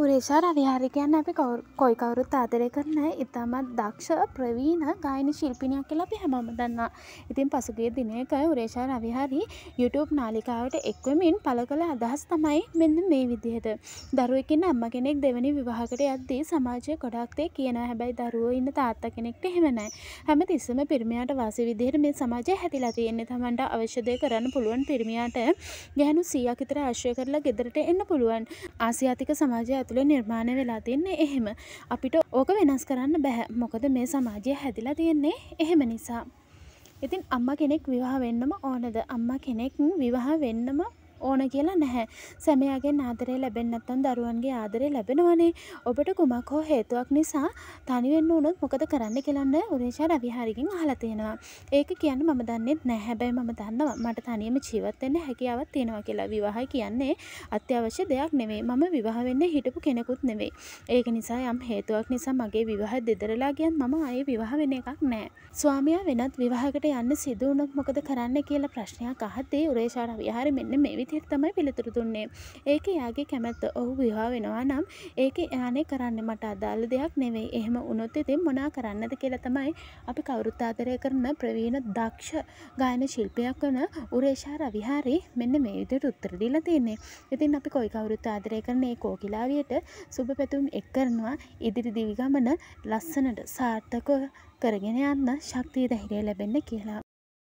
පුරේෂා රවිහාරි කියන්න අපි කොයි කවුරුත් ආදරය කරන ඉතාමත් දක්ෂ ප්‍රවීණ ගායන ශිල්පිනයක් කියලා අපි හැමම දන්නා. ඉතින් පසුගිය දිනයක උරේෂා රවිහාරි YouTube නාලිකාවට එක්වමින් පළ කළ අදහස් තමයි මෙන්න මේ විදිහට. දරුවකින් අම්ම කෙනෙක් දෙවැනි විවාහකට යද්දී සමාජය ගොඩක්දේ කියන හැබැයි දරුවෝ ඉන්න තාත්තා කෙනෙක්ට එහෙමනෑ. හැම තිස්සම පිරිමියාට වාසි විදිහට මේ සමාජය හැතිලා තියෙන්නේ තමන්ට අවශ්‍ය දේ කරන්න පුළුවන් පිරිමියාට ගැහණු 100ක් විතර ආශ්‍රය කරලා ගෙදරට එන්න පුළුවන්. ආසියාතික සමාජය ඇතුළේ නිර්මාණය වෙලා තින්නේ එහෙම අපිට ඕක වෙනස් කරන්න බැහැ මොකද මේ සමාජය හැදිලා තියෙන්නේ එහෙම නිසා ඉතින් අම්ම කෙනෙක් විවාහ වෙන්නම ඕනද අම්මා කෙනෙක් විවාහ වෙන්නම ඕන කියලා නැහැ. සැමයාගෙන් ආදරය ලැබෙන්නත්තන් දරුවන්ගේ ආදරය ලැබෙනවනේ ඔබට කුමක් හෝ හේතුවක් නිසා තනිවෙන්න උනොත් මොකද කරන්න කියලන්න උරේෂා රවිහාරිකින් හලතියෙනවා. ඒක කියන්න මම දන්නෙත් නැහැබැයි මම දන්නවා මට තනියම ජීවත්වෙන්න හැකියාවත් තියෙනවා කියලා විවාහයි කියන්නේ අත්‍යවශ්‍ය දෙයක් නෙවේ මම විවාහවෙන්න හිටපු කෙනෙකුත් නෙවේ. ඒක නිසා යම් හේතුවක් නිසා මගේ විවාහ දෙදරලා ගියන් මම අය විවාහ වෙන එකක් නෑ. ස්වාමයා වෙනත් විවාහකට යන්න සිදුවනොත් මොකද කරන්න කියලා ප්‍රශ්නයක් අහතේ උරේෂාර විහාරි මෙන්න මෙවි විදියට තමයි පිළිතුරු දුන්නේ ඒක එයාගේ කැමැත්ත ඔහු විවාහ වෙනවා නම් ඒක එයානේ කරන්න මට අදාළ දෙයක් නෙවෙයි එහෙම උනොත් ඉතින් මොනා කරන්නද කියලා තමයි අපි කවුරුත් ආදරය කරන ප්‍රවීණ දක්ෂ ගායන ශිල්පියක් වන උරේෂා රවිහාරි මෙන්න මේ විදියට උත්තර දීලා තියෙන්නේ ඉතින් අපි කොයි කවුරුත් ආදරය කරන ඒ කෝකිලාවියට සුබ පැතුම් එක් කරනවා ඉදිරි දිවිගමන ලස්සනට සාර්ථකව කරගෙන යන්න ශක්තිය දහිරය ලැබෙන්න කියලා